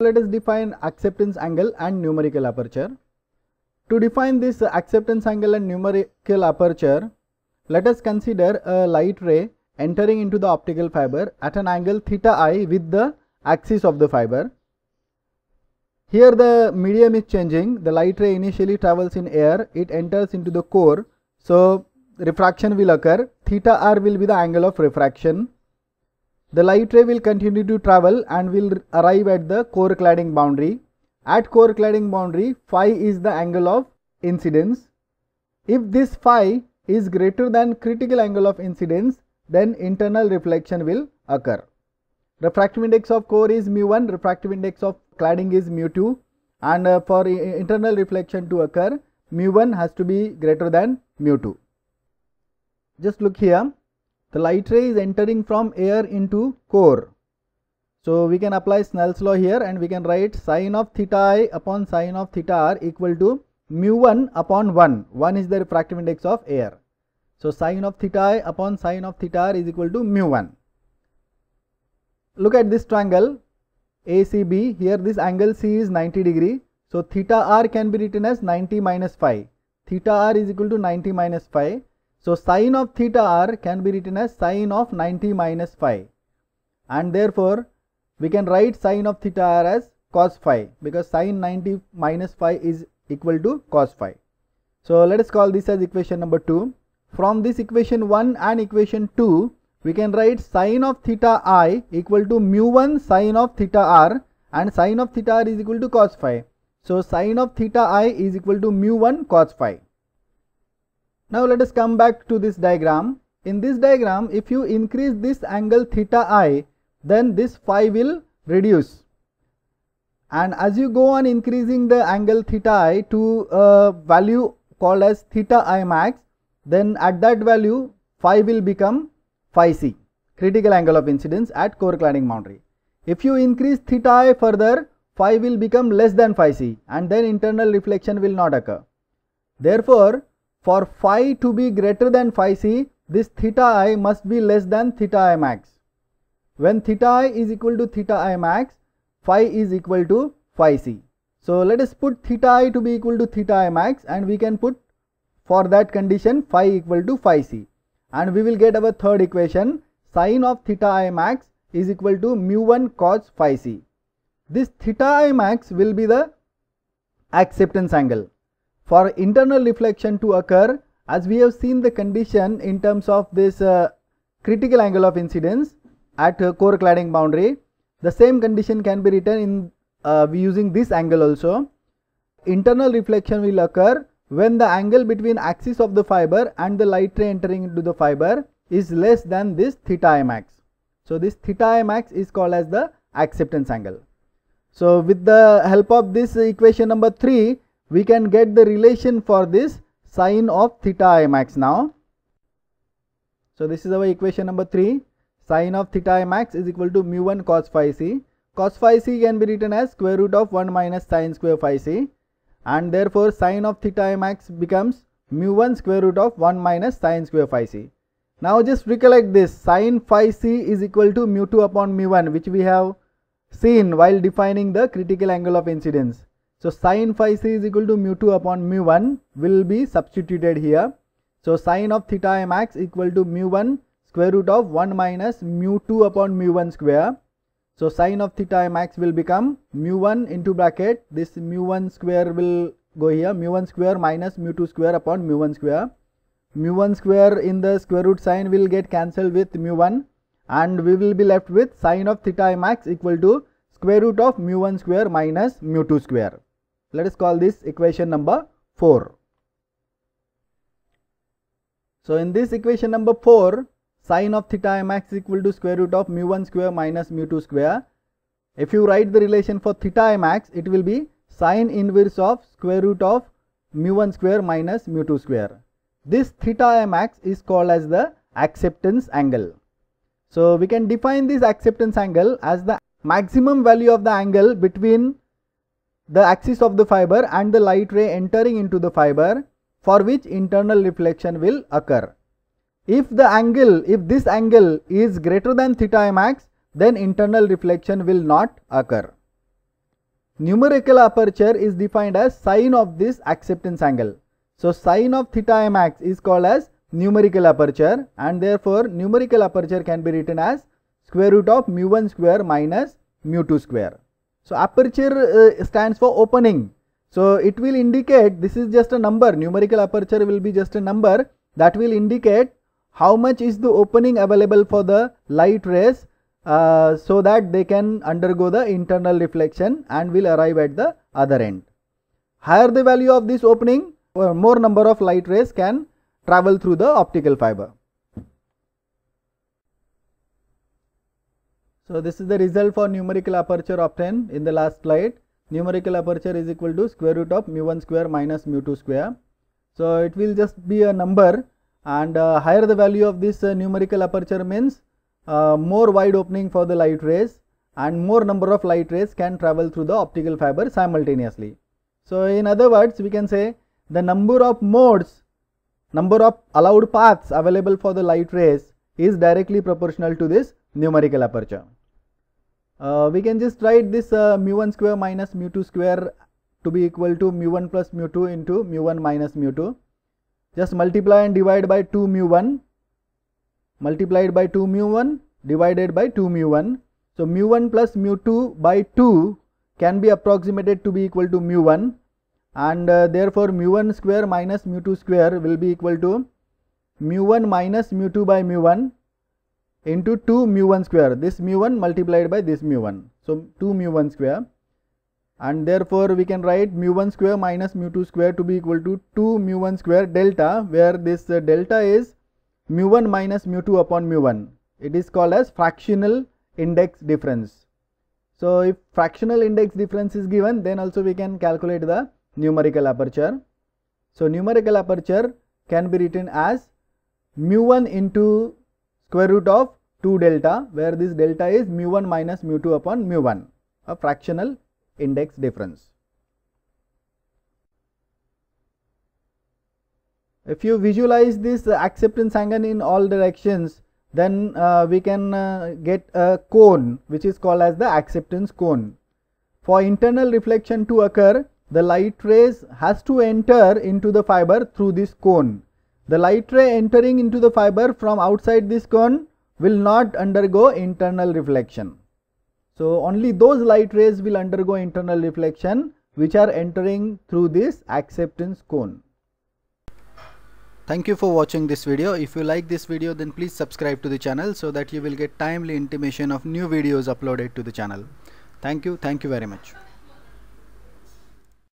Let us define acceptance angle and numerical aperture. To define this acceptance angle and numerical aperture, let us consider a light ray entering into the optical fiber at an angle theta i with the axis of the fiber. Here the medium is changing, the light ray initially travels in air, it enters into the core. So, refraction will occur, theta r will be the angle of refraction. The light ray will continue to travel and will arrive at the core cladding boundary. At core cladding boundary, phi is the angle of incidence. If this phi is greater than critical angle of incidence, then internal reflection will occur. Refractive index of core is mu1, refractive index of cladding is mu2 and uh, for internal reflection to occur, mu1 has to be greater than mu2 just look here the light ray is entering from air into core so we can apply Snell's law here and we can write sine of theta i upon sine of theta r equal to mu 1 upon 1. 1 is the refractive index of air. So sine of theta i upon sine of theta r is equal to mu 1. Look at this triangle ACB. Here this angle C is 90 degree. So theta r can be written as 90 minus 5. Theta r is equal to 90 minus 5. So, sine of theta r can be written as sine of 90 minus phi and therefore, we can write sine of theta r as cos phi because sine 90 minus phi is equal to cos phi. So, let us call this as equation number 2. From this equation 1 and equation 2, we can write sine of theta i equal to mu 1 sine of theta r and sine of theta r is equal to cos phi. So, sine of theta i is equal to mu 1 cos phi. Now let us come back to this diagram. In this diagram, if you increase this angle theta i, then this phi will reduce. And as you go on increasing the angle theta i to a value called as theta i max, then at that value phi will become phi c, critical angle of incidence at core cladding boundary. If you increase theta i further, phi will become less than phi c and then internal reflection will not occur. Therefore, for phi to be greater than phi c, this theta i must be less than theta i max. When theta i is equal to theta i max, phi is equal to phi c. So let us put theta i to be equal to theta i max and we can put for that condition phi equal to phi c. And we will get our third equation sine of theta i max is equal to mu 1 cos phi c. This theta i max will be the acceptance angle for internal reflection to occur as we have seen the condition in terms of this uh, critical angle of incidence at uh, core cladding boundary. The same condition can be written in uh, using this angle also. Internal reflection will occur when the angle between axis of the fiber and the light ray entering into the fiber is less than this theta max. So, this theta max is called as the acceptance angle. So, with the help of this equation number 3, we can get the relation for this sine of theta i max now. So, this is our equation number 3 sine of theta i max is equal to mu 1 cos phi c. Cos phi c can be written as square root of 1 minus sine square phi c and therefore sine of theta i max becomes mu 1 square root of 1 minus sine square phi c. Now just recollect this sine phi c is equal to mu 2 upon mu 1 which we have seen while defining the critical angle of incidence. So sine phi c is equal to mu 2 upon mu 1 will be substituted here. So sine of theta max equal to mu 1 square root of 1 minus mu 2 upon mu 1 square. So sine of theta max will become mu 1 into bracket this mu 1 square will go here mu 1 square minus mu 2 square upon mu 1 square. Mu 1 square in the square root sign will get cancelled with mu 1 and we will be left with sine of theta max equal to square root of mu 1 square minus mu 2 square. Let us call this equation number 4. So, in this equation number 4, sine of theta mx is equal to square root of mu 1 square minus mu 2 square. If you write the relation for theta mx, it will be sine inverse of square root of mu 1 square minus mu 2 square. This theta mx is called as the acceptance angle. So, we can define this acceptance angle as the maximum value of the angle between the axis of the fiber and the light ray entering into the fiber for which internal reflection will occur. If the angle, if this angle is greater than theta max, then internal reflection will not occur. Numerical aperture is defined as sine of this acceptance angle. So sine of theta max is called as numerical aperture and therefore numerical aperture can be written as square root of mu 1 square minus mu 2 square. So aperture uh, stands for opening. So it will indicate this is just a number numerical aperture will be just a number that will indicate how much is the opening available for the light rays uh, so that they can undergo the internal reflection and will arrive at the other end. Higher the value of this opening, uh, more number of light rays can travel through the optical fiber. So, this is the result for numerical aperture obtained in the last slide. Numerical aperture is equal to square root of mu 1 square minus mu 2 square. So, it will just be a number and uh, higher the value of this uh, numerical aperture means uh, more wide opening for the light rays and more number of light rays can travel through the optical fiber simultaneously. So, in other words we can say the number of modes, number of allowed paths available for the light rays is directly proportional to this numerical aperture. Uh, we can just write this uh, mu1 square minus mu2 square to be equal to mu1 plus mu2 into mu1 minus mu2. Just multiply and divide by 2 mu1 multiplied by 2 mu1 divided by 2 mu1. So, mu1 plus mu2 by 2 can be approximated to be equal to mu1 and uh, therefore mu1 square minus mu2 square will be equal to mu1 minus mu2 by mu1 into 2 mu 1 square this mu 1 multiplied by this mu 1 so 2 mu 1 square and therefore we can write mu 1 square minus mu 2 square to be equal to 2 mu 1 square delta where this uh, delta is mu 1 minus mu 2 upon mu 1 it is called as fractional index difference so if fractional index difference is given then also we can calculate the numerical aperture so numerical aperture can be written as mu 1 into square root of 2 delta where this delta is mu1 minus mu2 upon mu1 a fractional index difference. If you visualize this acceptance angle in all directions then uh, we can uh, get a cone which is called as the acceptance cone. For internal reflection to occur the light rays has to enter into the fiber through this cone the light ray entering into the fiber from outside this cone will not undergo internal reflection. So, only those light rays will undergo internal reflection which are entering through this acceptance cone. Thank you for watching this video. If you like this video then please subscribe to the channel so that you will get timely intimation of new videos uploaded to the channel. Thank you. Thank you very much.